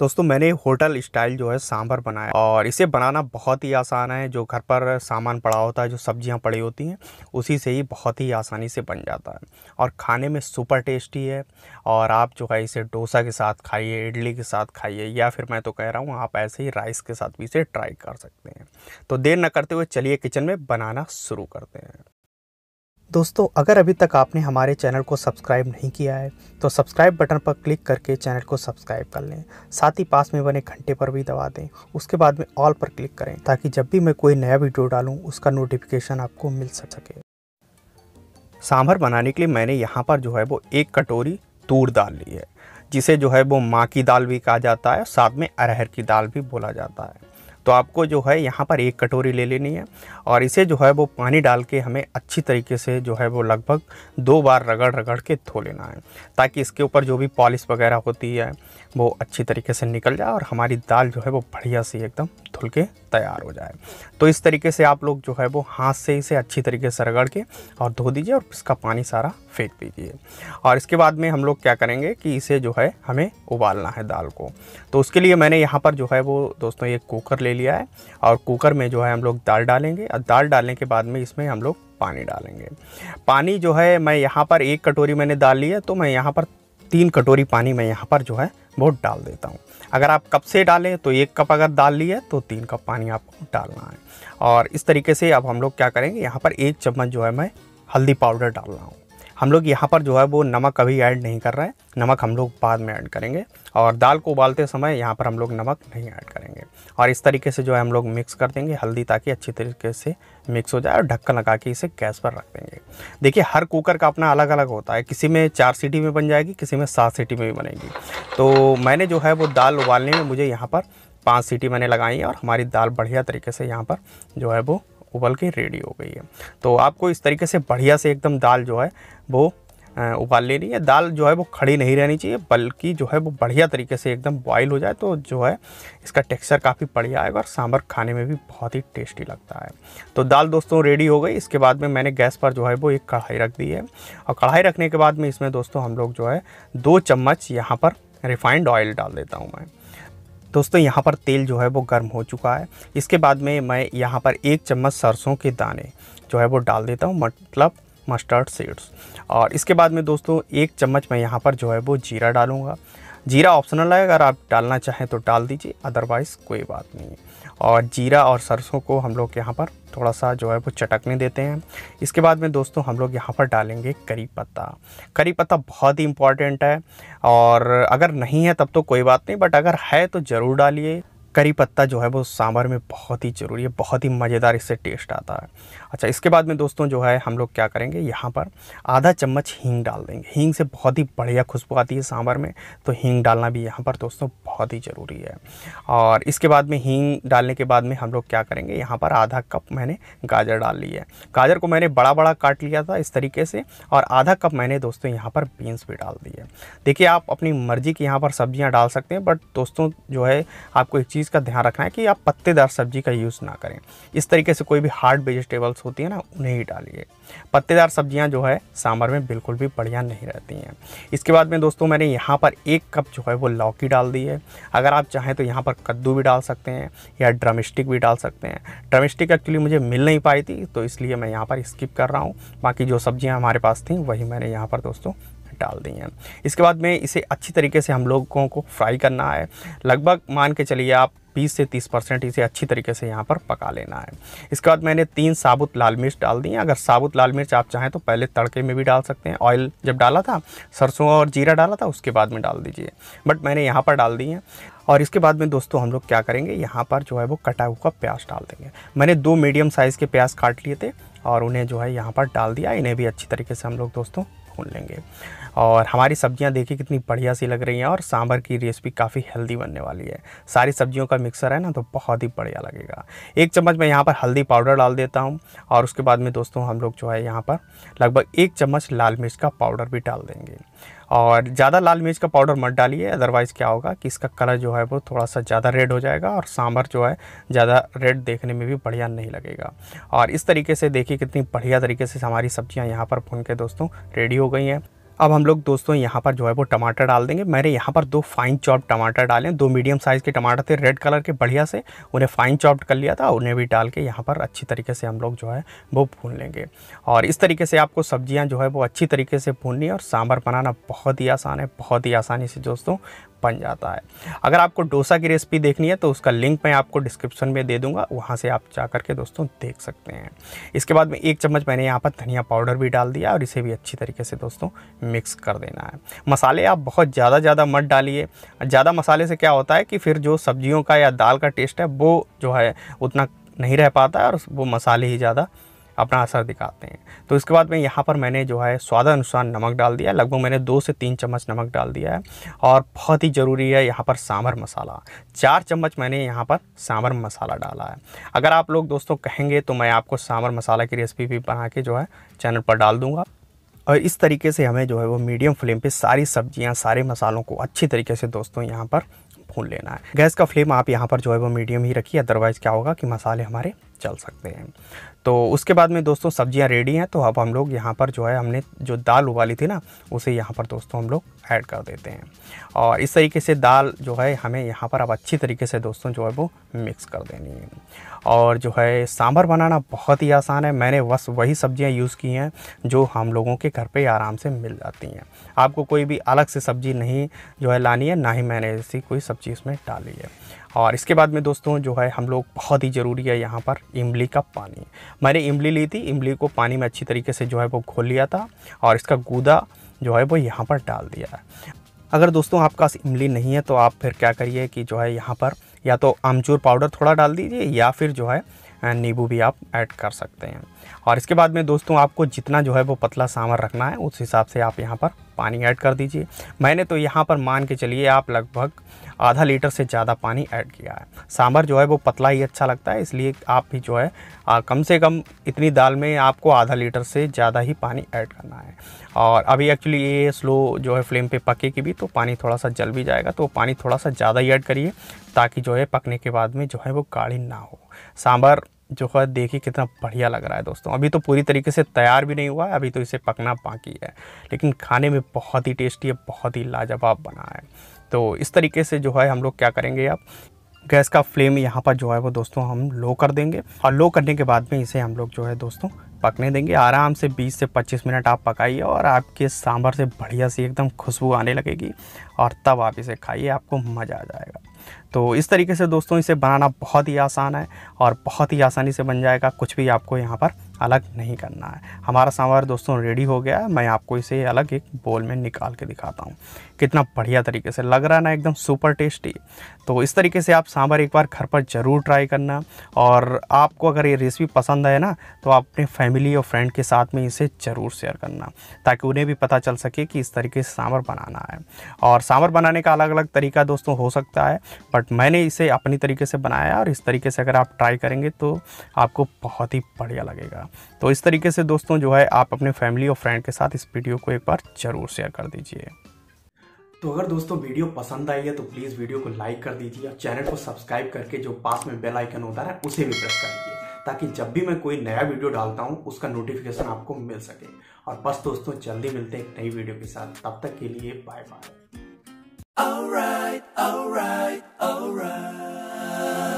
दोस्तों मैंने hotel style जो है सांभर बनाया और इसे बनाना बहुत ही आसान है जो घर पर सामान पड़ा होता है जो सब्जियां पड़ी होती हैं उसी से ही बहुत ही आसानी से बन जाता है और खाने में सुपर टेस्टी है और आप जो है इसे डोसा के साथ खाइए इडली के साथ खाइए या फिर मैं तो कह रहा हूँ आप ऐसे ही राइस के साथ भी इसे ट्राई कर सकते हैं तो देर न करते हुए चलिए किचन में बनाना शुरू करते हैं दोस्तों अगर अभी तक आपने हमारे चैनल को सब्सक्राइब नहीं किया है तो सब्सक्राइब बटन पर क्लिक करके चैनल को सब्सक्राइब कर लें साथ ही पास में बने घंटे पर भी दबा दें उसके बाद में ऑल पर क्लिक करें ताकि जब भी मैं कोई नया वीडियो डालूं उसका नोटिफिकेशन आपको मिल सके सांभर बनाने के लिए मैंने यहाँ पर जो है वो एक कटोरी तूर दाल ली है जिसे जो है वो माँ की दाल भी कहा जाता है साथ में अरहर की दाल भी बोला जाता है तो आपको जो है यहाँ पर एक कटोरी ले लेनी है और इसे जो है वो पानी डाल के हमें अच्छी तरीके से जो है वो लगभग दो बार रगड़ रगड़ के धो लेना है ताकि इसके ऊपर जो भी पॉलिश वगैरह होती है वो अच्छी तरीके से निकल जाए और हमारी दाल जो है वो बढ़िया सी एकदम धुल के तैयार हो जाए तो इस तरीके से आप लोग जो है वो हाथ से इसे अच्छी तरीके से रगड़ के और धो दीजिए और इसका पानी सारा फेंक दीजिए और इसके बाद में हम लोग क्या करेंगे कि इसे जो है हमें उबालना है दाल को तो उसके लिए मैंने यहाँ पर जो है वो दोस्तों ये कुकर ले लिया है और कुकर में जो है हम लोग दाल डालेंगे और दाल डालने के बाद में इसमें हम लोग पानी डालेंगे पानी जो है मैं यहाँ पर एक कटोरी मैंने दाल ली है तो मैं यहाँ पर तीन कटोरी पानी मैं यहाँ पर जो है बहुत डाल देता हूँ अगर आप कप से डालें तो एक कप अगर डाल लिए तो तीन कप पानी आपको डालना है और इस तरीके से अब हम लोग क्या करेंगे यहाँ पर एक चम्मच जो है मैं हल्दी पाउडर डाल रहा हूँ हम लोग यहाँ पर जो है वो नमक कभी ऐड नहीं कर रहे हैं नमक हम लोग बाद में ऐड करेंगे और दाल को उबालते समय यहाँ पर हम लोग नमक नहीं ऐड करेंगे और इस तरीके से जो है हम लोग मिक्स कर देंगे हल्दी ताकि अच्छी तरीके से मिक्स हो जाए और ढक्कन लगा के इसे गैस पर रख देंगे देखिए हर कुकर का अपना अलग अलग होता है किसी में चार सीटी में बन जाएगी किसी में सात सीटी में भी बनेगी तो मैंने जो है वो दाल उबालने में मुझे यहाँ पर पाँच सीटी मैंने लगाई है और हमारी दाल बढ़िया तरीके से यहाँ पर जो है वो उबल के रेडी हो गई है तो आपको इस तरीके से बढ़िया से एकदम दाल जो है वो उबाल लेनी है दाल जो है वो खड़ी नहीं रहनी चाहिए बल्कि जो है वो बढ़िया तरीके से एकदम बॉईल हो जाए तो जो है इसका टेक्सचर काफ़ी बढ़िया आएगा और सांभर खाने में भी बहुत ही टेस्टी लगता है तो दाल दोस्तों रेडी हो गई इसके बाद में मैंने गैस पर जो है वो एक कढ़ाई रख दी है और कढ़ाई रखने के बाद में इसमें दोस्तों हम लोग जो है दो चम्मच यहाँ पर रिफाइंड ऑयल डाल देता हूँ मैं दोस्तों यहाँ पर तेल जो है वो गर्म हो चुका है इसके बाद में मैं यहाँ पर एक चम्मच सरसों के दाने जो है वो डाल देता हूँ मतलब मस्टर्ड सीड्स और इसके बाद में दोस्तों एक चम्मच मैं यहाँ पर जो है वो जीरा डालूंगा जीरा ऑप्शनल है अगर आप डालना चाहें तो डाल दीजिए अदरवाइज़ कोई बात नहीं और जीरा और सरसों को हम लोग यहाँ पर थोड़ा सा जो है वो चटकने देते हैं इसके बाद में दोस्तों हम लोग यहाँ पर डालेंगे करी पत्ता करी पत्ता बहुत ही इंपॉर्टेंट है और अगर नहीं है तब तो कोई बात नहीं बट अगर है तो ज़रूर डालिए करी पत्ता जो है वो सांभर में बहुत ही ज़रूरी है बहुत ही मज़ेदार इससे टेस्ट आता है अच्छा इसके बाद में दोस्तों जो है हम लोग क्या करेंगे यहाँ पर आधा चम्मच हींग डाल देंगे हींग से बहुत ही बढ़िया खुशबू आती है सांभर में तो हींग डालना भी यहाँ पर दोस्तों बहुत ही ज़रूरी है और इसके बाद में हींग डालने के बाद में हम लोग क्या करेंगे यहाँ पर आधा कप मैंने गाजर डाल ली है गाजर को मैंने बड़ा बड़ा काट लिया था इस तरीके से और आधा कप मैंने दोस्तों यहाँ पर बीन्स भी डाल दी है देखिए आप अपनी मर्ज़ी की यहाँ पर सब्ज़ियाँ डाल सकते हैं बट दोस्तों जो है आपको एक चीज़ चीज़ का ध्यान रखना है कि आप पत्तेदार सब्जी का यूज़ ना करें इस तरीके से कोई भी हार्ड वेजिटेबल्स होती है ना उन्हें ही डालिए पत्तेदार सब्जियां जो है सांभर में बिल्कुल भी बढ़िया नहीं रहती हैं इसके बाद में दोस्तों मैंने यहाँ पर एक कप जो है वो लौकी डाल दी है अगर आप चाहें तो यहाँ पर कद्दू भी डाल सकते हैं या ड्रम स्टिक भी डाल सकते हैं ड्रमस्टिक एक्चुअली मुझे मिल नहीं पाई थी तो इसलिए मैं यहाँ पर स्किप कर रहा हूँ बाकी जो सब्जियाँ हमारे पास थी वही मैंने यहाँ पर दोस्तों डाल दी हैं इसके बाद में इसे अच्छी तरीके से हम लोगों को फ्राई करना है लगभग मान के चलिए आप 20 से 30 परसेंट इसे अच्छी तरीके से यहाँ पर पका लेना है इसके बाद मैंने तीन साबुत लाल मिर्च डाल दी हैं अगर साबुत लाल मिर्च आप चाहें तो पहले तड़के में भी डाल सकते हैं ऑयल जब डाला था सरसों और जीरा डाला था उसके बाद में डाल दीजिए बट मैंने यहाँ पर डाल दी हैं और इसके बाद में दोस्तों हम लोग क्या करेंगे यहाँ पर जो है वो कटा हुआ प्याज डाल देंगे मैंने दो मीडियम साइज़ के प्याज काट लिए थे और उन्हें जो है यहाँ पर डाल दिया इन्हें भी अच्छी तरीके से हम लोग दोस्तों भून लेंगे और हमारी सब्जियाँ देखिए कितनी बढ़िया सी लग रही हैं और सांभर की रेसिपी काफ़ी हेल्दी बनने वाली है सारी सब्जियों का मिक्सर है ना तो बहुत ही बढ़िया लगेगा एक चम्मच मैं यहाँ पर हल्दी पाउडर डाल देता हूँ और उसके बाद में दोस्तों हम लोग जो है यहाँ पर लगभग एक चम्मच लाल मिर्च का पाउडर भी डाल देंगे और ज़्यादा लाल मिर्च का पाउडर मत डालिए अदरवाइज़ क्या होगा कि इसका कलर जो है वो थोड़ा सा ज़्यादा रेड हो जाएगा और सांभर जो है ज़्यादा रेड देखने में भी बढ़िया नहीं लगेगा और इस तरीके से देखिए कितनी बढ़िया तरीके से हमारी सब्ज़ियाँ यहाँ पर भून के दोस्तों रेडी हो गई हैं अब हम लोग दोस्तों यहाँ पर जो है वो टमाटर डाल देंगे मैंने यहाँ पर दो फाइन चॉप टमाटर हैं दो मीडियम साइज़ के टमाटर थे रेड कलर के बढ़िया से उन्हें फाइन चॉप्ड कर लिया था उन्हें भी डाल के यहाँ पर अच्छी तरीके से हम लोग जो है वो भून लेंगे और इस तरीके से आपको सब्जियाँ जो है वो अच्छी तरीके से भूननी और सांभर बनाना बहुत ही आसान है बहुत ही आसानी से दोस्तों बन जाता है अगर आपको डोसा की रेसिपी देखनी है तो उसका लिंक मैं आपको डिस्क्रिप्शन में दे दूंगा वहाँ से आप जा करके दोस्तों देख सकते हैं इसके बाद में एक चम्मच मैंने यहाँ पर धनिया पाउडर भी डाल दिया और इसे भी अच्छी तरीके से दोस्तों मिक्स कर देना है मसाले आप बहुत ज़्यादा ज़्यादा मत डालिए ज़्यादा मसाले से क्या होता है कि फिर जो सब्जियों का या दाल का टेस्ट है वो जो है उतना नहीं रह पाता है और वो मसाले ही ज़्यादा अपना असर दिखाते हैं तो इसके बाद में यहाँ पर मैंने जो है स्वाद अनुसार नमक डाल दिया लगभग मैंने दो से तीन चम्मच नमक डाल दिया है और बहुत ही ज़रूरी है यहाँ पर सांभर मसाला चार चम्मच मैंने यहाँ पर सांभर मसाला डाला है अगर आप लोग दोस्तों कहेंगे तो मैं आपको सांभर मसाला की रेसिपी भी बना के जो है चैनल पर डाल दूँगा और इस तरीके से हमें जो है वो मीडियम फ्लेम पे सारी सब्जियां सारे मसालों को अच्छी तरीके से दोस्तों यहाँ पर भून लेना है गैस का फ्लेम आप यहाँ पर जो है वो मीडियम ही रखिए अदरवाइज़ क्या होगा कि मसाले हमारे चल सकते हैं तो उसके बाद में दोस्तों सब्जियां रेडी हैं तो अब हम लोग यहाँ पर जो है हमने जो दाल उबाली थी ना उसे यहाँ पर दोस्तों हम लोग ऐड कर देते हैं और इस तरीके से दाल जो है हमें यहाँ पर अब अच्छी तरीके से दोस्तों जो है वो मिक्स कर देनी है और जो है सांभर बनाना बहुत ही आसान है मैंने बस वही सब्जियाँ यूज़ की हैं जो हम लोगों के घर पर आराम से मिल जाती हैं आपको कोई भी अलग से सब्ज़ी नहीं जो है लानी है ना ही मैंने ऐसी कोई सब्ज़ी इसमें डाली है और इसके बाद में दोस्तों जो है हम लोग बहुत ही ज़रूरी है यहाँ पर इमली का पानी मैंने इमली ली थी इमली को पानी में अच्छी तरीके से जो है वो घोल लिया था और इसका गूदा जो है वो यहाँ पर डाल दिया है अगर दोस्तों आपके पास इमली नहीं है तो आप फिर क्या करिए कि जो है यहाँ पर या तो आमचूर पाउडर थोड़ा डाल दीजिए या फिर जो है नींबू भी आप ऐड कर सकते हैं और इसके बाद में दोस्तों आपको जितना जो है वो पतला सांवर रखना है उस हिसाब से आप यहाँ पर पानी ऐड कर दीजिए मैंने तो यहाँ पर मान के चलिए आप लगभग आधा लीटर से ज़्यादा पानी ऐड किया है सांभर जो है वो पतला ही अच्छा लगता है इसलिए आप भी जो है आ, कम से कम इतनी दाल में आपको आधा लीटर से ज़्यादा ही पानी ऐड करना है और अभी एक्चुअली ये स्लो जो है फ्लेम पे की भी तो पानी थोड़ा सा जल भी जाएगा तो पानी थोड़ा सा ज़्यादा ही ऐड करिए ताकि जो है पकने के बाद में जो है वो गाढ़ी ना हो सांभर जो है देखिए कितना बढ़िया लग रहा है दोस्तों अभी तो पूरी तरीके से तैयार भी नहीं हुआ है अभी तो इसे पकना बाकी है लेकिन खाने में बहुत ही टेस्टी है बहुत ही लाजवाब बना है तो इस तरीके से जो है हम लोग क्या करेंगे आप गैस का फ्लेम यहाँ पर जो है वो दोस्तों हम लो कर देंगे और लो करने के बाद में इसे हम लोग जो है दोस्तों पकने देंगे आराम से 20 से 25 मिनट आप पकाइए और आपके सांभर से बढ़िया सी एकदम खुशबू आने लगेगी और तब आप इसे खाइए आपको मज़ा आ जाएगा तो इस तरीके से दोस्तों इसे बनाना बहुत ही आसान है और बहुत ही आसानी से बन जाएगा कुछ भी आपको यहाँ पर अलग नहीं करना है हमारा सांभर दोस्तों रेडी हो गया है मैं आपको इसे अलग एक बोल में निकाल के दिखाता हूँ कितना बढ़िया तरीके से लग रहा है ना एकदम सुपर टेस्टी तो इस तरीके से आप सांभर एक बार घर पर ज़रूर ट्राई करना और आपको अगर ये रेसिपी पसंद है ना तो आप अपने फैमिली और फ्रेंड के साथ में इसे ज़रूर शेयर करना ताकि उन्हें भी पता चल सके कि इस तरीके से सांभर बनाना है और सांभर बनाने का अलग अलग तरीका दोस्तों हो सकता है बट मैंने इसे अपनी तरीके से बनाया और इस तरीके से अगर आप ट्राई करेंगे तो आपको बहुत ही बढ़िया लगेगा तो इस तरीके से दोस्तों जो है आप अपने फैमिली और फ्रेंड के साथ इस वीडियो को एक बार जरूर शेयर कर दीजिए तो अगर दोस्तों वीडियो पसंद आई है तो प्लीज़ वीडियो को लाइक कर दीजिए और चैनल को सब्सक्राइब करके जो पास में बेल आइकन होता है उसे भी प्रेस कर दीजिए ताकि जब भी मैं कोई नया वीडियो डालता हूँ उसका नोटिफिकेशन आपको मिल सके और बस दोस्तों जल्दी मिलते हैं एक नई वीडियो के साथ तब तक के लिए bye bye Alright, alright, alright.